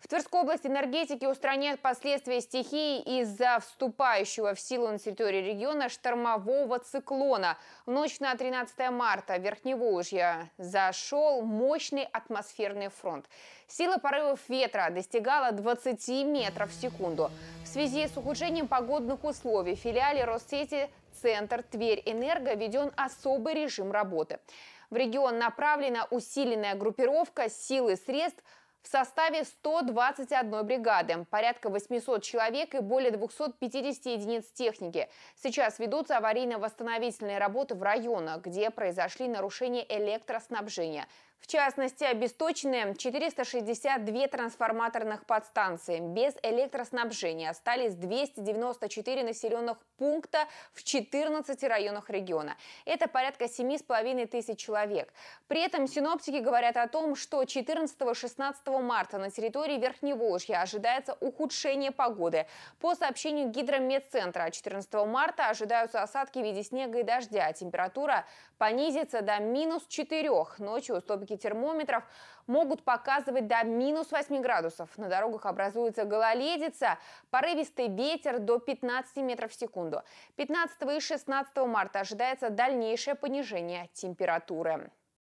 В Тверской области энергетики устранят последствия стихии из-за вступающего в силу на территории региона штормового циклона. В ночь на 13 марта в Верхневолжье зашел мощный атмосферный фронт. Сила порывов ветра достигала 20 метров в секунду. В связи с ухудшением погодных условий в филиале Россети Центр Тверь Энерго введен особый режим работы. В регион направлена усиленная группировка силы средств – в составе 121 бригады, порядка 800 человек и более 250 единиц техники. Сейчас ведутся аварийно-восстановительные работы в районах, где произошли нарушения электроснабжения – в частности, обесточены 462 трансформаторных подстанции. Без электроснабжения остались 294 населенных пункта в 14 районах региона. Это порядка 7,5 тысяч человек. При этом синоптики говорят о том, что 14-16 марта на территории Верхневолжья ожидается ухудшение погоды. По сообщению Гидромедцентра, 14 марта ожидаются осадки в виде снега и дождя. Температура понизится до минус 4. Ночью стопки стрелки термометров могут показывать до минус 8 градусов. На дорогах образуется гололедица, порывистый ветер до 15 метров в секунду. 15 и 16 марта ожидается дальнейшее понижение температуры.